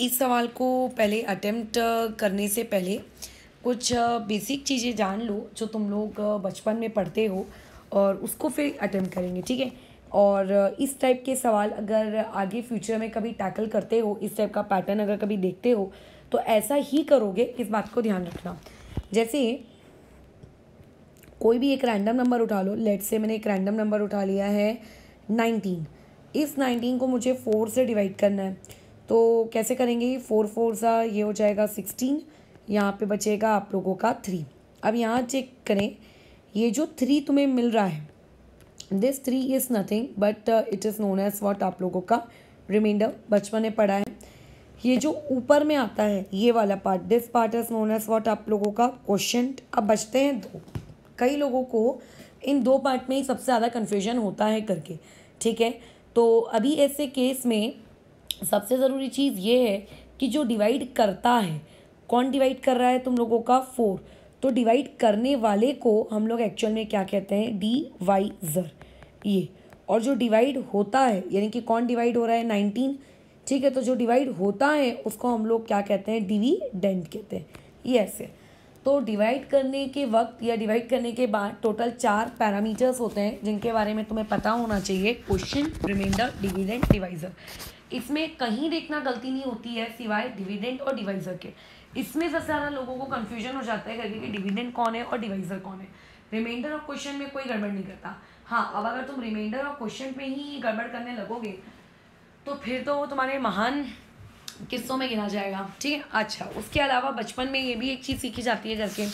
इस सवाल को पहले अटेम्प्ट करने से पहले कुछ बेसिक चीज़ें जान लो जो तुम लोग बचपन में पढ़ते हो और उसको फिर अटेम्प्ट करेंगे ठीक है और इस टाइप के सवाल अगर आगे फ्यूचर में कभी टैकल करते हो इस टाइप का पैटर्न अगर कभी देखते हो तो ऐसा ही करोगे इस बात को ध्यान रखना जैसे कोई भी एक रैंडम नंबर उठा लो लेट से मैंने एक रैंडम नंबर उठा लिया है नाइनटीन इस नाइनटीन को मुझे फोर से डिवाइड करना है तो कैसे करेंगे फोर फोर सा ये हो जाएगा सिक्सटीन यहाँ पे बचेगा आप लोगों का थ्री अब यहाँ चेक करें ये जो थ्री तुम्हें मिल रहा है this three is nothing but it is known as what आप लोगों का रिमाइंडर बचपन में पढ़ा है ये जो ऊपर में आता है ये वाला part this part is known as what आप लोगों का क्वेश्चन अब बचते हैं दो कई लोगों को इन दो पार्ट में ही सबसे ज़्यादा कन्फ्यूजन होता है करके ठीक है तो अभी ऐसे केस में सबसे ज़रूरी चीज़ ये है कि जो डिवाइड करता है कौन डिवाइड कर रहा है तुम लोगों का फोर तो डिवाइड करने वाले को हम लोग एक्चुअल में क्या कहते हैं डिवाइज़र ये और जो डिवाइड होता है यानी कि कौन डिवाइड हो रहा है नाइनटीन ठीक है तो जो डिवाइड होता है उसको हम लोग क्या कहते हैं डिविडेंड कहते हैं ये ऐसे तो डिवाइड करने के वक्त या डिवाइड करने के बाद टोटल चार पैरामीटर्स होते हैं जिनके बारे में तुम्हें पता होना चाहिए क्वेश्चन रिमाइंडर डिविडेंट डिवाइजर इसमें कहीं देखना गलती नहीं होती है सिवाय डिविडेंड और डिवाइजर के इसमें सबसे ज़्यादा लोगों को कन्फ्यूजन हो जाता है करके कि डिविडेंड कौन है और डिवाइजर कौन है रिमाइंडर ऑफ क्वेश्चन में कोई गड़बड़ नहीं करता हाँ अब अगर तुम रिमाइंडर ऑफ क्वेश्चन में ही गड़बड़ करने लगोगे तो फिर तो वो तुम्हारे महान किस्सों में गिना जाएगा ठीक है अच्छा उसके अलावा बचपन में ये भी एक चीज़ सीखी जाती है जैसे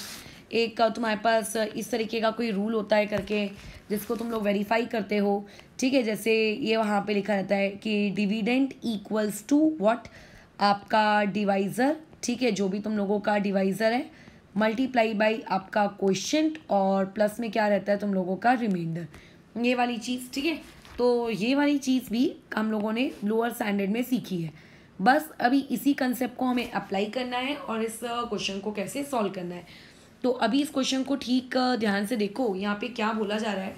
एक तुम्हारे पास इस तरीके का कोई रूल होता है करके जिसको तुम लोग वेरीफाई करते हो ठीक है जैसे ये वहाँ पे लिखा रहता है कि डिविडेंट इक्वल्स टू व्हाट आपका डिवाइज़र ठीक है जो भी तुम लोगों का डिवाइज़र है मल्टीप्लाई बाई आपका क्वेश्चन और प्लस में क्या रहता है तुम लोगों का रिमाइंडर ये वाली चीज़ ठीक है तो ये वाली चीज़ भी हम लोगों ने लोअर स्टैंडर्ड में सीखी है बस अभी इसी कंसेप्ट को हमें अप्लाई करना है और इस क्वेश्चन uh, को कैसे सॉल्व करना है तो अभी इस क्वेश्चन को ठीक ध्यान से देखो यहाँ पे क्या बोला जा रहा है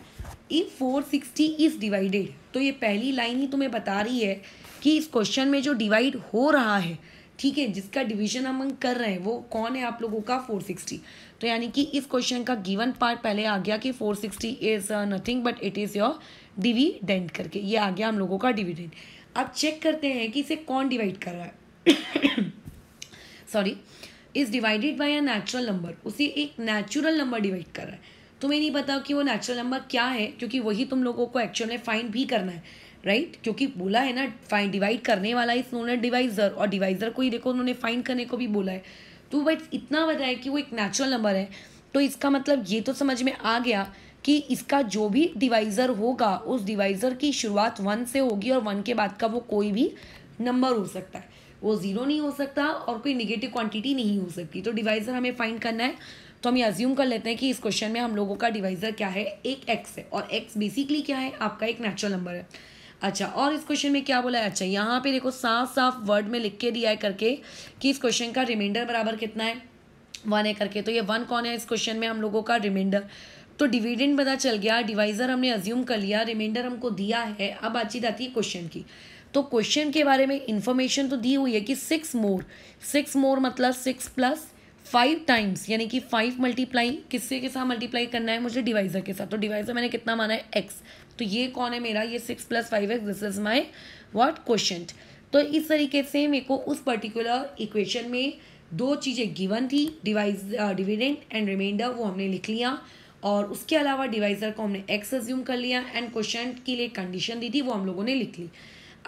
if four sixty is divided तो ये पहली लाइन ही तुम्हें बता रही है कि इस क्वेश्चन में जो डिवाइड हो रहा है ठीक है जिसका डिवीजन हम कर रहे हैं वो कौन है आप लोगों का फोर सिक्सटी तो यानी कि इस क्वेश्चन का गिवन पार्ट पहले आ गया कि four sixty is nothing but it is your dividend करके ये आ गया हम लोगों का डिविडेंट अब चेक करते हैं कि इसे कौन डिवाइड कर रहा है sorry is divided by a natural number उसे एक नेचुरल नंबर डिवाइड कर रहा है तुम्हें नहीं पता कि वो नेचुरल नंबर क्या है क्योंकि वही तुम लोगों को एक्चुअल में फाइंड भी करना है राइट right? क्योंकि बोला है ना फाइंड डिवाइड करने वाला इस उन्होंने डिवाइजर और डिवाइजर को ही देखो उन्होंने फाइंड करने को भी बोला है तो बट इतना बताया है कि वो एक नेचुरल नंबर है तो इसका मतलब ये तो समझ में आ गया कि इसका जो भी डिवाइज़र होगा उस डिवाइज़र की शुरुआत वन से होगी और वन के बाद का वो कोई भी नंबर हो सकता है वो ज़ीरो नहीं हो सकता और कोई निगेटिव क्वान्टिटी नहीं हो सकती तो डिवाइज़र हमें फाइंड करना है तो हम ये अज्यूम कर लेते हैं कि इस क्वेश्चन में हम लोगों का डिवाइज़र क्या है एक एक्स है और एक्स बेसिकली क्या है आपका एक नेचुरल नंबर है अच्छा और इस क्वेश्चन में क्या बोला है अच्छा यहाँ पे देखो साफ साफ वर्ड में लिख के दिया है करके कि इस क्वेश्चन का रिमाइंडर बराबर कितना है वन है करके तो ये वन कौन है इस क्वेश्चन में हम लोगों का रिमाइंडर तो डिविडेंड पता चल गया डिवाइजर हमने अज्यूम कर लिया रिमाइंडर हमको दिया है अब बातचीत आती है क्वेश्चन की तो क्वेश्चन के बारे में इन्फॉर्मेशन तो दी हुई है कि सिक्स मोर सिक्स मोर मतलब सिक्स प्लस फाइव टाइम्स यानी कि फाइव मल्टीप्लाई किससे के साथ मल्टीप्लाई करना है मुझे डिवाइजर के साथ तो डिवाइजर मैंने कितना माना है एक्स तो ये कौन है मेरा ये six plus five x this is my what question तो इस तरीके से मेरे को उस पर्टिकुलर इक्वेशन में दो चीज़ें गिवन थी डिवाइज डिविडेंड एंड रिमाइंडर वो हमने लिख लिया और उसके अलावा डिवाइजर को हमने एक्स अज्यूम कर लिया एंड क्वेश्चन के लिए कंडीशन दी थी वो हम लोगों ने लिख ली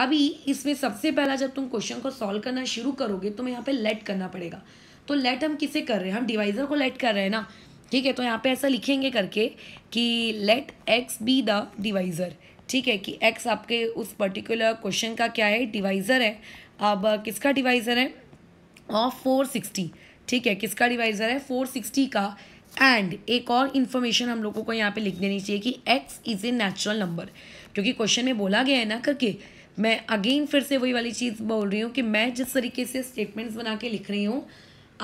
अभी इसमें सबसे पहला जब तुम क्वेश्चन को सॉल्व करना शुरू करोगे तुम्हें यहाँ पे लेट करना पड़ेगा तो लेट हम किसे कर रहे हैं हम डिवाइजर को लेट कर रहे हैं ना ठीक है तो यहाँ पे ऐसा लिखेंगे करके कि let x be the divisor ठीक है कि एक्स आपके उस पर्टिकुलर क्वेश्चन का क्या है डिवाइज़र है अब किसका डिवाइज़र है ऑफ फोर सिक्सटी ठीक है किसका डिवाइज़र है फोर सिक्सटी का एंड एक और इन्फॉर्मेशन हम लोगों को यहाँ पे लिख देनी चाहिए कि x is a natural number क्योंकि क्वेश्चन में बोला गया है ना करके मैं अगेन फिर से वही वाली चीज़ बोल रही हूँ कि मैं जिस तरीके से स्टेटमेंट्स बना के लिख रही हूँ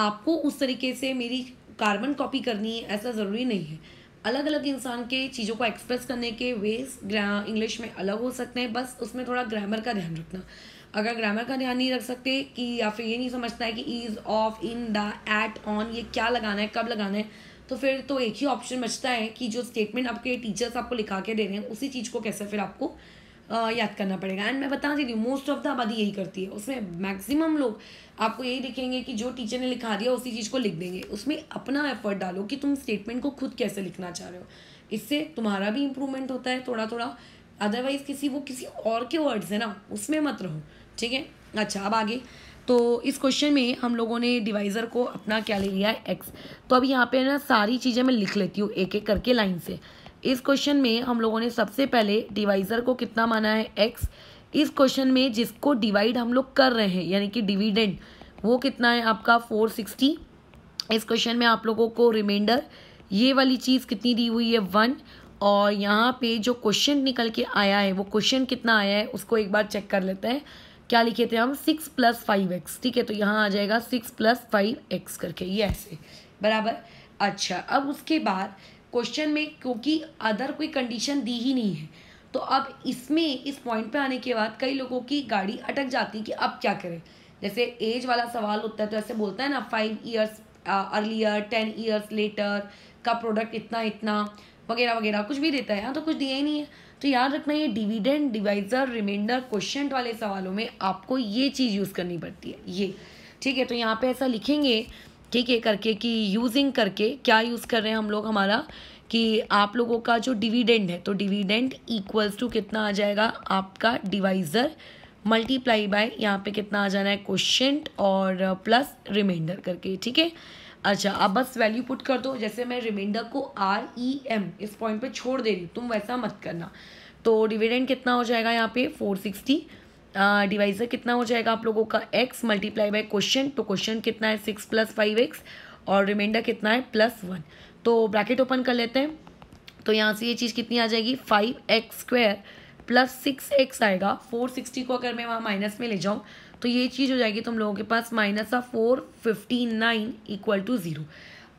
आपको उस तरीके से मेरी कार्बन कॉपी करनी है ऐसा ज़रूरी नहीं है अलग अलग इंसान के चीज़ों को एक्सप्रेस करने के वेज इंग्लिश में अलग हो सकते हैं बस उसमें थोड़ा ग्रामर का ध्यान रखना अगर ग्रामर का ध्यान नहीं रख सकते कि या फिर ये नहीं समझता है कि is of in the eight on ये क्या लगाना है कब लगाना है तो फिर तो एक ही ऑप्शन बचता है कि जो स्टेटमेंट आपके टीचर्स आपको लिखा के दे रहे हैं उसी चीज़ को कैसे फिर आपको याद करना पड़ेगा एंड मैं बता रही हूँ मोस्ट ऑफ द आबादी यही करती है उसमें मैक्सिमम लोग आपको यही लिखेंगे कि जो टीचर ने लिखा दिया उसी चीज़ को लिख देंगे उसमें अपना एफर्ट डालो कि तुम स्टेटमेंट को खुद कैसे लिखना चाह रहे हो इससे तुम्हारा भी इम्प्रूवमेंट होता है थोड़ा थोड़ा अदरवाइज़ किसी वो किसी और के वर्ड्स है ना उसमें मत रहो ठीक है अच्छा अब आगे तो इस क्वेश्चन में हम लोगों ने डिवाइज़र को अपना क्या ले लिया है एक्स तो अब यहाँ पे ना सारी चीज़ें मैं लिख लेती हूँ एक एक करके लाइन से इस क्वेश्चन में हम लोगों ने सबसे पहले डिवाइज़र को कितना माना है एक्स इस क्वेश्चन में जिसको डिवाइड हम लोग कर रहे हैं यानी कि डिविडेंड वो कितना है आपका फोर सिक्सटी इस क्वेश्चन में आप लोगों को रिमाइंडर ये वाली चीज़ कितनी दी हुई है वन और यहाँ पे जो क्वेश्चन निकल के आया है वो क्वेश्चन कितना आया है उसको एक बार चेक कर लेते हैं क्या लिखे थे हम सिक्स प्लस फाइव एक्स ठीक है तो यहाँ आ जाएगा सिक्स प्लस फाइव एक्स करके ये ऐसे बराबर अच्छा अब उसके बाद क्वेश्चन में क्योंकि अदर कोई कंडीशन दी ही नहीं है तो अब इसमें इस पॉइंट पे आने के बाद कई लोगों की गाड़ी अटक जाती है कि अब क्या करें जैसे एज वाला सवाल होता है तो ऐसे बोलता है ना five years earlier ten years later का प्रोडक्ट इतना इतना वगैरह वगैरह कुछ भी देता है हाँ तो कुछ दिया ही नहीं है तो याद रखना ये डिविडेंड डिवाइजर रिमाइंडर क्वेश्चन वाले सवालों में आपको ये चीज़ यूज़ करनी पड़ती है ये ठीक है तो यहाँ पे ऐसा लिखेंगे ठीक है करके कि यूजिंग करके क्या यूज़ कर रहे हैं हम लोग हमारा कि आप लोगों का जो डिविडेंड है तो डिविडेंड इक्वल्स टू कितना आ जाएगा आपका डिवाइज़र मल्टीप्लाई बाय यहाँ पे कितना आ जाना है क्वेश्चन और प्लस uh, रिमाइंडर करके ठीक है अच्छा अब बस वैल्यू पुट कर दो जैसे मैं रिमाइंडर को आर ई एम इस पॉइंट पे छोड़ दे रही तुम वैसा मत करना तो डिविडेंड कितना हो जाएगा यहाँ पे फोर सिक्सटी डिवाइजर कितना हो जाएगा आप लोगों का एक्स मल्टीप्लाई बाय क्वेश्चन तो क्वेश्चन कितना है सिक्स प्लस फाइव एक्स और रिमाइंडर कितना है प्लस वन तो ब्रैकेट ओपन कर लेते हैं तो यहाँ से ये चीज़ कितनी आ जाएगी five x square plus six x आएगा फोर सिक्सटी को अगर मैं वहाँ माइनस में ले जाऊँ तो ये चीज़ हो जाएगी तुम लोगों के पास minus of four fifty nine equal to zero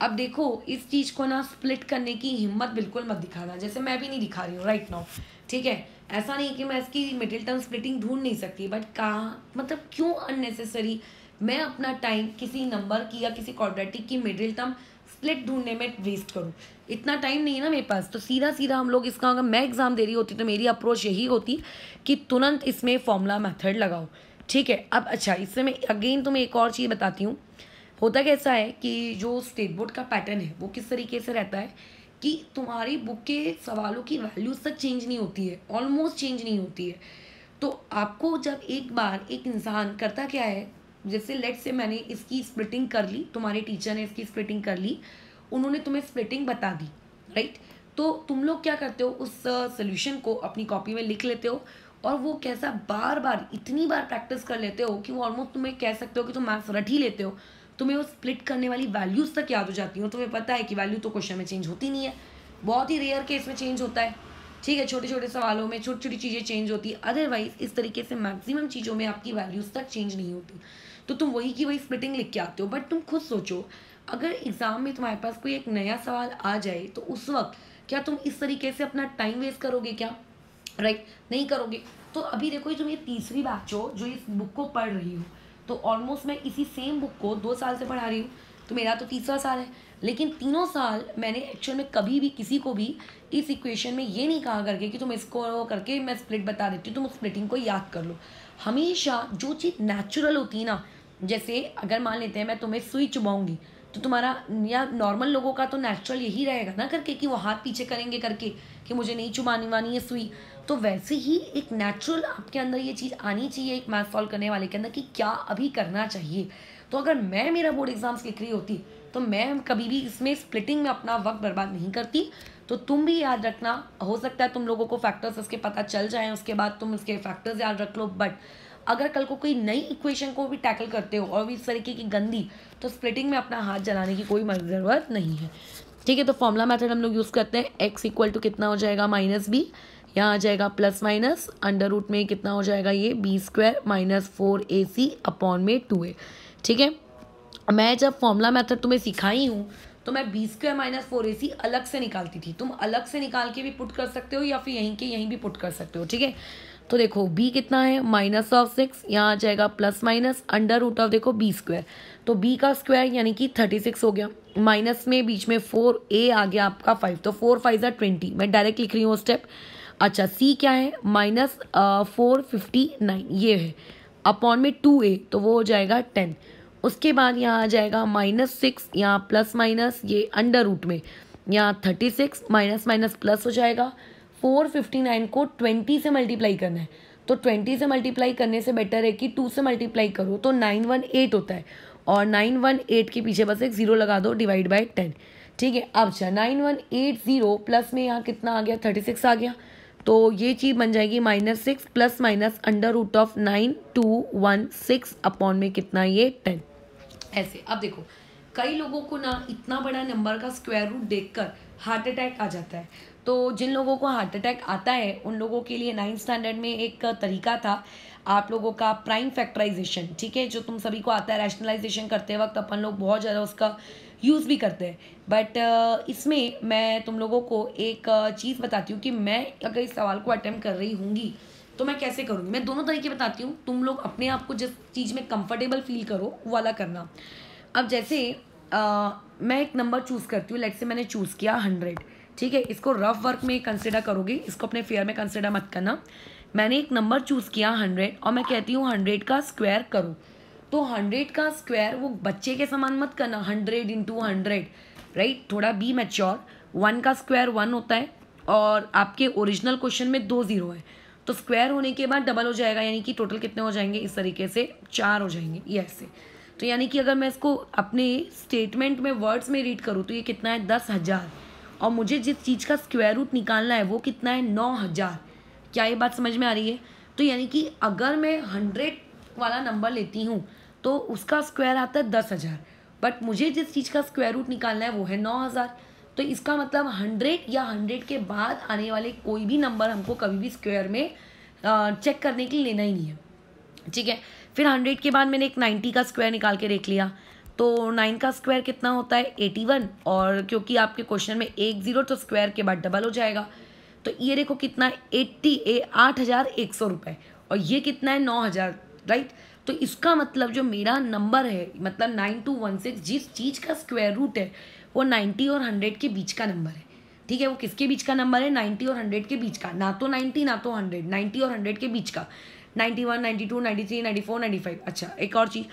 अब देखो इस चीज़ को ना स्प्लिट करने की हिम्मत बिल्कुल मत दिखाना जैसे मैं भी नहीं दिखा रही हूँ राइट नाउ ठीक है ऐसा नहीं कि मैं इसकी मिडिल टर्म स्प्लिटिंग ढूंढ नहीं सकती बट कहाँ मतलब क्यों अननेसेसरी मैं अपना टाइम किसी नंबर की या किसी क्वाड्रेटिक की मिडिल टर्म स्प्लिट ढूंढने में वेस्ट करूँ इतना टाइम नहीं है ना मेरे पास तो सीधा सीधा हम लोग इसका अगर मैं एग्ज़ाम दे रही होती तो मेरी अप्रोच यही होती कि तुरंत इसमें फॉर्मूला मेथड लगाओ ठीक है अब अच्छा इससे मैं अगेन तुम्हें एक और चीज़ बताती हूँ होता कैसा है कि जो स्टेट बोर्ड का पैटर्न है वो किस तरीके से रहता है कि तुम्हारी बुक के सवालों की वैल्यूज तक चेंज नहीं होती है ऑलमोस्ट चेंज नहीं होती है तो आपको जब एक बार एक इंसान करता क्या है जैसे लेट से मैंने इसकी स्प्लिटिंग कर ली तुम्हारे टीचर ने इसकी स्प्लिटिंग कर ली उन्होंने तुम्हें स्प्लिटिंग बता दी राइट तो तुम लोग क्या करते हो उस सोल्यूशन uh, को अपनी कॉपी में लिख लेते हो और वो कैसा बार बार इतनी बार प्रैक्टिस कर लेते हो कि वो ऑलमोस्ट तुम्हें कह सकते हो कि तुम मार्क्स रट ही लेते हो तुम्हें वो स्प्लिट करने वाली वैल्यूज़ तक याद हो जाती हो तुम्हें पता है कि वैल्यू तो क्वेश्चन में चेंज होती नहीं है बहुत ही रेयर केस में चेंज होता है ठीक है छोटे छोटे सवालों में छोटी छोटी चीज़ें चेंज होती है अदरवाइज इस तरीके से मैक्सिमम चीज़ों में आपकी वैल्यूज़ तक चेंज नहीं होती तो तुम वही की वही स्प्लिटिंग लिख के आते हो बट तुम खुद सोचो अगर एग्ज़ाम में तुम्हारे पास कोई एक नया सवाल आ जाए तो उस वक्त क्या तुम इस तरीके से अपना टाइम वेस्ट करोगे क्या राइट right? नहीं करोगे तो अभी देखो ये तुम ये तीसरी बैच हो जो इस बुक को पढ़ रही हो तो ऑलमोस्ट मैं इसी सेम बुक को दो साल से पढ़ा रही हूँ तो मेरा तो तीसरा साल है लेकिन तीनों साल मैंने एक्चुअल में कभी भी किसी को भी इस इक्वेशन में ये नहीं कहा करके कि तुम इसको करके मैं स्प्लिट बता देती हूँ तुम उस स्प्लिटिंग को याद कर लो हमेशा जो चीज़ नेचुरल होती है ना जैसे अगर मान लेते हैं मैं तुम्हें सुई चुबाऊंगी तो तुम्हारा या नॉर्मल लोगों का तो नेचुरल यही रहेगा ना करके कि वो हाथ पीछे करेंगे करके कि मुझे नहीं चुबानी वानी है सुई तो वैसे ही एक नेचुरल आपके अंदर ये चीज़ आनी चाहिए एक मैथ सॉल्व करने वाले के अंदर कि क्या अभी करना चाहिए तो अगर मैं मेरा बोर्ड एग्ज़ाम्स लिख रही होती तो मैं कभी भी इसमें स्प्लिटिंग में अपना वक्त बर्बाद नहीं करती तो तुम भी याद रखना हो सकता है तुम लोगों को फैक्टर्स इसके पता चल जाए उसके बाद तुम इसके फैक्टर्स याद रख लो बट अगर कल को कोई नई इक्वेशन को भी टैकल करते हो और भी इस तरीके की गंदी तो स्प्लिटिंग में अपना हाथ जलाने की कोई ज़रूरत नहीं है ठीक है तो फॉर्मूला मेथड हम लोग यूज़ करते हैं एक्स इक्वल टू कितना हो जाएगा माइनस बी यहाँ आ जाएगा प्लस माइनस अंडर रूट में कितना हो जाएगा ये b square minus four a c upon में टू ए ठीक है मैं जब फॉर्मूला मेथड तुम्हें सिखाई हूँ तो मैं b square minus four a c अलग से निकालती थी तुम अलग से निकाल के भी पुट कर सकते हो या फिर यहीं के यहीं भी पुट कर सकते हो ठीक है तो देखो बी कितना है माइनस ऑफ सिक्स यहाँ आ जाएगा plus minus under root of देखो बी स्क्वायर तो बी का स्क्वायर यानी कि थर्टी सिक्स हो गया माइनस में बीच में फोर ए आ गया आपका फाइव तो फोर फाइव ज़ा ट्वेंटी मैं डायरेक्ट लिख रही हूँ स्टेप अच्छा सी क्या है माइनस फोर फिफ्टी नाइन ये है अपॉन में टू ए तो वो हो जाएगा टेन उसके बाद यहाँ आ जाएगा माइनस सिक्स यहाँ प्लस माइनस ये अंडर रूट में यहाँ thirty six minus minus plus हो जाएगा फोर फिफ्टी नाइन को ट्वेंटी से मल्टीप्लाई करना है तो ट्वेंटी से मल्टीप्लाई करने से बेटर है कि टू से मल्टीप्लाई करो तो नाइन वन एट होता है और नाइन वन एट के पीछे बस एक ज़ीरो लगा दो डिवाइड बाई टेन ठीक है अब अच्छा nine one eight zero plus में यहाँ कितना आ गया थर्टी सिक्स आ गया तो ये चीज़ बन जाएगी minus six plus minus under root of nine two one six upon में कितना ये टेन ऐसे अब देखो कई लोगों को ना इतना बड़ा नंबर का स्क्वायर रूट देखकर हार्ट अटैक आ जाता है तो जिन लोगों को हार्ट अटैक आता है उन लोगों के लिए नाइन्थ स्टैंडर्ड में एक तरीका था आप लोगों का प्राइम फैक्टराइजेशन ठीक है जो तुम सभी को आता है रैशनलाइजेशन करते वक्त अपन लोग बहुत ज़्यादा उसका यूज़ भी करते हैं बट uh, इसमें मैं तुम लोगों को एक uh, चीज़ बताती हूँ कि मैं अगर इस सवाल को अटैम्प्ट कर रही हूँगी तो मैं कैसे करूँगी मैं दोनों तरीके बताती हूँ तुम लोग अपने आप को जिस चीज़ में कंफर्टेबल फील करो वो वाला करना अब जैसे uh, मैं एक नंबर चूज़ करती हूँ लेट से मैंने चूज़ किया हंड्रेड ठीक है इसको रफ वर्क में कंसिडर करोगे इसको अपने फेयर में कंसिडर मत करना मैंने एक नंबर चूज़ किया हंड्रेड और मैं कहती हूँ हंड्रेड का स्क्वायर करो तो हंड्रेड का स्क्वायर वो बच्चे के समान मत करना हंड्रेड इंटू हंड्रेड राइट थोड़ा बी मैच्योर वन का स्क्वायर वन होता है और आपके ओरिजिनल क्वेश्चन में दो ज़ीरो है तो स्क्वायर होने के बाद डबल हो जाएगा यानी कि टोटल कितने हो जाएंगे इस तरीके से चार हो जाएंगे ये ऐसे तो यानी कि अगर मैं इसको अपने स्टेटमेंट में वर्ड्स में रीड करूँ तो ये कितना है दस हज़ार और मुझे जिस चीज़ का स्क्वायर रूट निकालना है वो कितना है नौ हज़ार क्या ये बात समझ में आ रही है तो यानी कि अगर मैं हंड्रेड वाला नंबर लेती हूँ तो उसका स्क्वायर आता है दस हज़ार बट मुझे जिस चीज़ का स्क्वायर रूट निकालना है वो है नौ हज़ार तो इसका मतलब हंड्रेड या हंड्रेड के बाद आने वाले कोई भी नंबर हमको कभी भी स्क्वायर में चेक करने के लिए लेना ही नहीं है ठीक है फिर हंड्रेड के बाद मैंने एक नाइन्टी का स्क्वायर निकाल के देख लिया तो नाइन का स्क्वायर कितना होता है एटी वन और क्योंकि आपके क्वेश्चन में एक ज़ीरो तो स्क्वायर के बाद डबल हो जाएगा तो ये देखो कितना एट्टी ए आठ हज़ार एक सौ रुपये और ये कितना है नौ हज़ार राइट तो इसका मतलब जो मेरा नंबर है मतलब नाइन टू वन सिक्स जिस चीज़ का स्क्वायर रूट है वो नाइन्टी और हंड्रेड के बीच का नंबर है ठीक है वो किसके बीच का नंबर है नाइन्टी और हंड्रेड के बीच का ना तो नाइन्टी ना तो हंड्रेड नाइन्टी और हंड्रेड के बीच का ninety one ninety two ninety three ninety four ninety five अच्छा एक और चीज़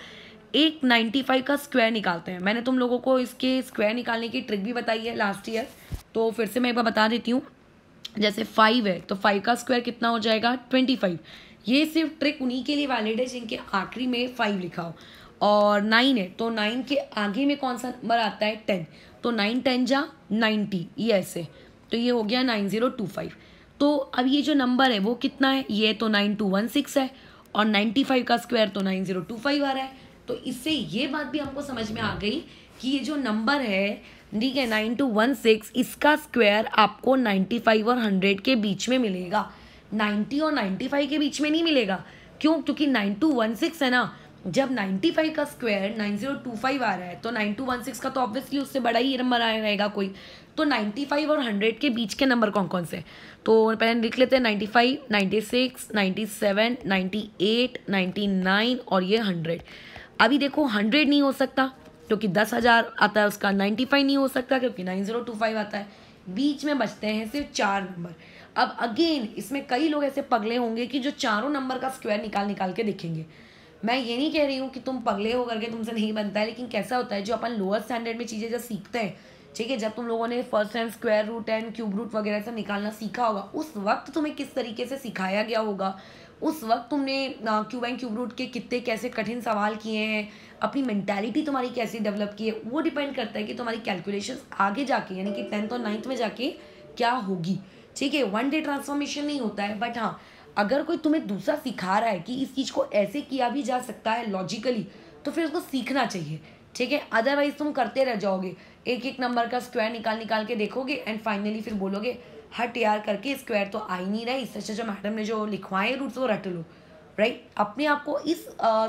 एक नाइन्टी फाइव का स्क्वायर निकालते हैं मैंने तुम लोगों को इसके स्क्वायर निकालने की ट्रिक भी बताई है लास्ट ईयर तो फिर से मैं एक बार बता देती हूँ जैसे फाइव है तो फाइव का स्क्वायर कितना हो जाएगा ट्वेंटी फाइव ये सिर्फ ट्रिक उन्हीं के लिए वैलिड है जिनके आखिरी में फाइव लिखा हो और नाइन है तो नाइन के आगे में कौन सा नंबर आता है टेन तो नाइन टेन जा नाइन्टी ये ऐसे तो ये हो गया नाइन ज़ीरो टू फाइव तो अब ये जो नंबर है वो कितना है ये तो नाइन टू वन सिक्स है और नाइन्टी फाइव का स्क्वायर तो नाइन ज़ीरो टू फाइव आ रहा है तो इससे ये बात भी हमको समझ में आ गई कि ये जो नंबर है ठीक है नाइन टू वन सिक्स इसका स्क्वायर आपको नाइन्टी फाइव और हंड्रेड के बीच में मिलेगा नाइन्टी और नाइन्टी फाइव के बीच में नहीं मिलेगा क्यों क्योंकि नाइन टू वन सिक्स है ना जब नाइन्टी फाइव का square nine zero two five आ रहा है तो नाइन टू वन सिक्स का तो ऑब्वियसली उससे बड़ा ही नंबर आया रहेगा कोई तो नाइन्टी फाइव और हंड्रेड के बीच के नंबर कौन कौन से तो पहले लिख लेते हैं ninety five ninety six ninety seven ninety eight ninety nine और ये हंड्रेड अभी देखो हंड्रेड नहीं हो सकता क्योंकि दस हज़ार आता है उसका नाइन्टी फाइव नहीं हो सकता क्योंकि नाइन जीरो टू फाइव आता है बीच में बचते हैं सिर्फ चार नंबर अब अगेन इसमें कई लोग ऐसे पगले होंगे कि जो चारों नंबर का स्क्वायर निकाल निकाल के देखेंगे मैं ये नहीं कह रही हूँ कि तुम पगले हो करके तुमसे नहीं बनता है लेकिन कैसा होता है जो अपन लोअर स्टैंडर्ड में चीज़ें जब सीखते हैं ठीक है जब तुम लोगों ने first time square root and cube root वगैरह सब निकालना सीखा होगा उस वक्त तुम्हें किस तरीके से सिखाया गया होगा उस वक्त तुमने क्यूब एंड क्यूब रूट के कितने कैसे कठिन सवाल किए हैं अपनी मैंटेलिटी तुम्हारी कैसे डेवलप की है वो डिपेंड करता है कि तुम्हारी कैलकुलेशन आगे जाके यानी कि टेंथ और नाइन्थ में जाके क्या होगी ठीक है वन डे ट्रांसफॉर्मेशन नहीं होता है बट हाँ अगर कोई तुम्हें दूसरा सिखा रहा है कि इस चीज़ को ऐसे किया भी जा सकता है लॉजिकली तो फिर उसको सीखना चाहिए ठीक है अदरवाइज तुम करते रह जाओगे एक एक नंबर का स्क्वायर निकाल निकाल के देखोगे एंड फाइनली फिर बोलोगे हट यार करके स्क्वायर तो आ ही नहीं रहा इससे अच्छा जो मैडम ने जो लिखवाए रूट्स वो रट लो राइट अपने आप को इस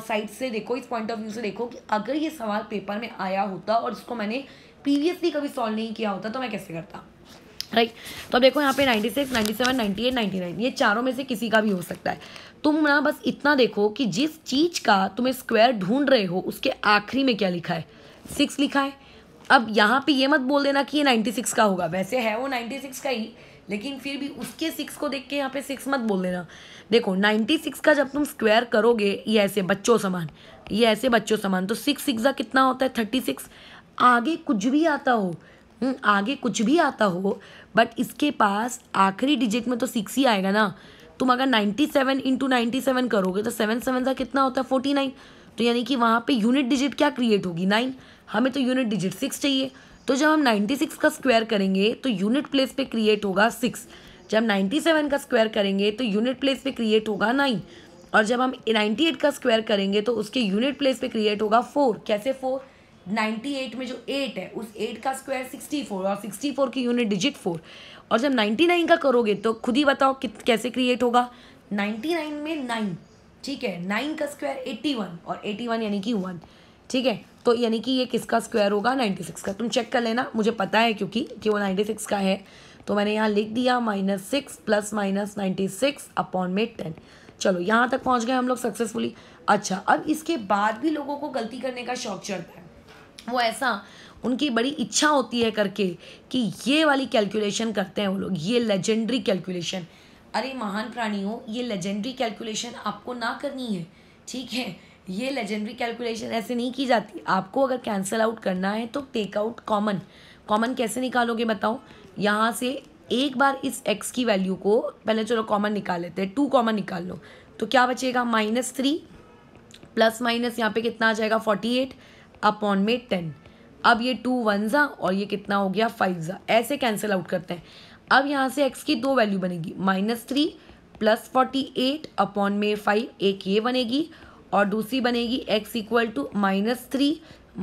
साइड से देखो इस पॉइंट ऑफ व्यू से देखो कि अगर ये सवाल पेपर में आया होता और इसको मैंने प्रीवियसली कभी सॉल्व नहीं किया होता तो मैं कैसे करता राइट तो अब देखो यहाँ पे 96, 97, 98, 99 ये चारों में से किसी का भी हो सकता है तुम ना बस इतना देखो कि जिस चीज़ का तुम्हें स्क्वायर ढूंढ रहे हो उसके आखिरी में क्या लिखा है सिक्स लिखा है अब यहाँ पे ये मत बोल देना कि ये 96 का होगा वैसे है वो 96 का ही लेकिन फिर भी उसके सिक्स को देख के यहाँ पे सिक्स मत बोल देना देखो 96 का जब तुम स्क्वायर करोगे ये ऐसे बच्चों समान ये ऐसे बच्चों समान तो सिक्स सिक्स का कितना होता है थर्टी सिक्स आगे कुछ भी आता हो हम्म, आगे कुछ भी आता हो बट इसके पास आखिरी डिजिट में तो सिक्स ही आएगा ना तुम अगर ninety seven into ninety seven करोगे तो सेवन सेवन का कितना होता है फोर्टी नाइन तो यानी कि वहाँ पे यूनिट डिजिट क्या क्रिएट होगी नाइन हमें तो यूनिट डिजिट सिक्स चाहिए तो जब हम नाइन्टी सिक्स का स्क्वायर करेंगे तो यूनिट प्लेस पे क्रिएट होगा सिक्स जब नाइन्टी सेवन का स्क्वायर करेंगे तो यूनिट प्लेस पे क्रिएट होगा नाइन और जब हम नाइन्टी एट का स्क्वायर करेंगे तो उसके यूनिट प्लेस पे क्रिएट होगा फोर कैसे फोर नाइन्टी एट में जो एट है उस एट का स्क्वायर फोर और सिक्सटी फोर की यूनिट डिजिट फोर और जब नाइन्टी नाइन का करोगे तो खुद ही बताओ कित कैसे क्रिएट होगा नाइन्टी नाइन में नाइन ठीक है नाइन का स्क्वायर वन और वन यानी कि वन ठीक है तो यानी कि ये किसका स्क्वायर होगा नाइन्टी सिक्स का तुम चेक कर लेना मुझे पता है क्योंकि कि वो नाइन्टी सिक्स का है तो मैंने यहाँ लिख दिया minus six plus minus ninety six upon में टेन चलो यहाँ तक पहुँच गए हम लोग सक्सेसफुली अच्छा अब इसके बाद भी लोगों को गलती करने का शौक चढ़ता है वो ऐसा उनकी बड़ी इच्छा होती है करके कि ये वाली कैलकुलेशन करते हैं वो लोग ये लेजेंडरी कैलकुलेशन अरे महान प्राणियों ये लेजेंडरी कैलकुलेशन आपको ना करनी है ठीक है ये लेजेंडरी कैलकुलेशन ऐसे नहीं की जाती आपको अगर कैंसिल आउट करना है तो टेक आउट कॉमन कॉमन कैसे निकालोगे बताओ यहाँ से एक बार इस एक्स की वैल्यू को पहले चलो कॉमन निकाल लेते हैं टू कॉमन निकाल लो तो क्या बचेगा माइनस थ्री प्लस माइनस यहाँ पे कितना आ जाएगा फोर्टी एट अपॉन में टेन अब ये टू वन ज़ा और ये कितना हो गया फाइव ज़ा ऐसे कैंसिल आउट करते हैं अब यहाँ से एक्स की दो वैल्यू बनेगी minus three plus forty eight upon में फाइव एक ये बनेगी और दूसरी बनेगी x equal to minus three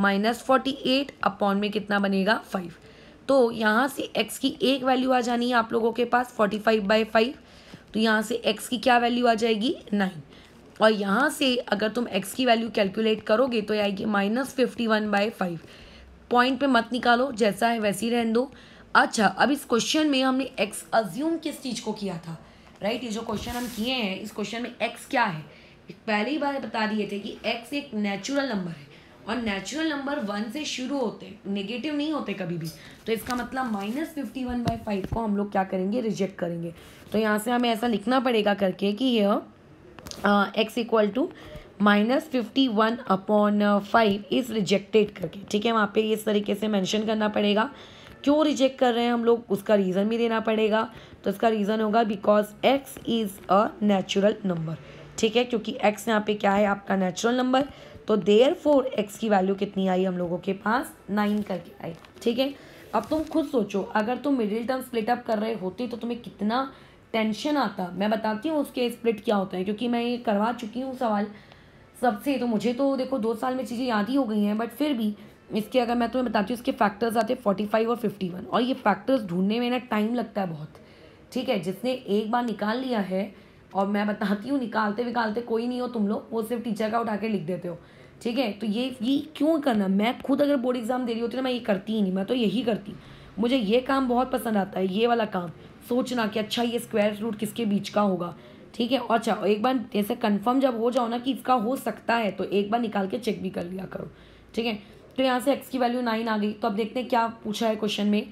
minus forty eight upon में कितना बनेगा फाइव तो यहाँ से एक्स की एक वैल्यू आ जानी है आप लोगों के पास फोर्टी फाइव बाई फाइव तो यहाँ से एक्स की क्या वैल्यू आ जाएगी नाइन और यहाँ से अगर तुम x की वैल्यू कैलकुलेट करोगे तो आएगी minus fifty one by five point पे मत निकालो जैसा है वैसे ही रहने दो अच्छा अब इस क्वेश्चन में हमने x अज्यूम किस चीज़ को किया था राइट ये जो क्वेश्चन हम किए हैं इस क्वेश्चन में x क्या है पहली बार बता दिए थे कि x एक नेचुरल नंबर है और नेचुरल नंबर वन से शुरू होते हैं नेगेटिव नहीं होते कभी भी तो इसका मतलब minus fifty one by five को हम लोग क्या करेंगे रिजेक्ट करेंगे तो यहाँ से हमें ऐसा लिखना पड़ेगा करके कि यह x equal to minus fifty one upon five is rejected करके ठीक है वहाँ पे इस तरीके से मेंशन करना पड़ेगा क्यों रिजेक्ट कर रहे हैं हम लोग उसका रीज़न भी देना पड़ेगा तो इसका रीज़न होगा because x is a natural number ठीक है क्योंकि एक्स यहाँ पे क्या है आपका नेचुरल नंबर तो देयर फोर एक्स की वैल्यू कितनी आई हम लोगों के पास नाइन करके आई ठीक है अब तुम खुद सोचो अगर तुम मिडिल टर्म स्प्लिट अप कर रहे होते तो तुम्हें कितना टेंशन आता मैं बताती हूँ उसके स्प्लिट क्या होता है क्योंकि मैं ये करवा चुकी हूँ सवाल सबसे तो मुझे तो देखो दो साल में चीज़ें याद ही हो गई हैं बट फिर भी इसके अगर मैं तुम्हें बताती हूँ इसके फैक्टर्स आते हैं फोर्टी फाइव और फिफ्टी वन और ये फैक्टर्स ढूंढने में ना टाइम लगता है बहुत ठीक है जिसने एक बार निकाल लिया है और मैं बताती हूँ निकालते विकालते कोई नहीं हो तुम लोग वो सिर्फ टीचर का उठा के लिख देते हो ठीक है तो ये ये क्यों करना मैं खुद अगर बोर्ड एग्ज़ाम दे रही होती ना मैं ये करती ही नहीं मैं तो यही करती मुझे ये काम बहुत पसंद आता है ये वाला काम सोचना कि अच्छा ये स्क्वायर रूट किसके बीच का होगा ठीक है अच्छा एक बार जैसे कंफर्म जब हो जाओ ना कि इसका हो सकता है तो एक बार निकाल के चेक भी कर लिया करो ठीक है तो यहाँ से एक्स की वैल्यू नाइन आ गई तो अब देखते हैं क्या पूछा है क्वेश्चन में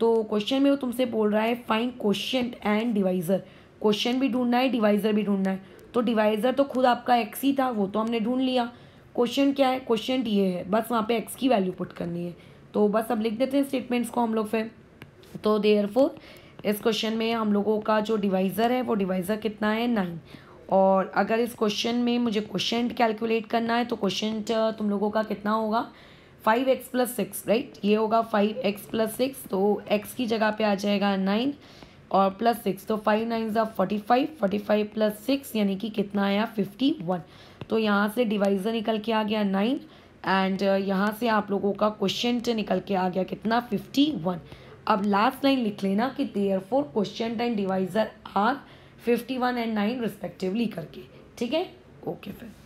तो क्वेश्चन में वो तुमसे बोल रहा है find question and divisor question भी ढूंढना है डिवाइज़र भी ढूंढना है तो डिवाइज़र तो खुद आपका एक्स ही था वो तो हमने ढूंढ लिया क्वेश्चन क्या है क्वेश्चन ये है बस वहाँ पे एक्स की वैल्यू पुट करनी है तो बस अब लिख देते हैं स्टेटमेंट्स को हम लोग फिर तो देयर फोर इस क्वेश्चन में हम लोगों का जो डिवाइज़र है वो डिवाइज़र कितना है नाइन और अगर इस क्वेश्चन में मुझे क्वेश्चन कैलकुलेट करना है तो क्वेश्चन तुम लोगों का कितना होगा five x plus six right ये होगा फाइव एक्स प्लस सिक्स तो एक्स की जगह पे आ जाएगा नाइन और प्लस सिक्स तो फाइव नाइन ज़ा forty five forty five plus six यानी कि कितना आया फिफ्टी वन तो यहाँ से डिवाइज़र निकल के आ गया नाइन एंड यहाँ से आप लोगों का क्वेश्चन निकल के आ गया कितना फिफ्टी वन अब लास्ट लाइन लिख लेना कि therefore question and divisor are fifty one and nine respectively करके ठीक है ओके फिर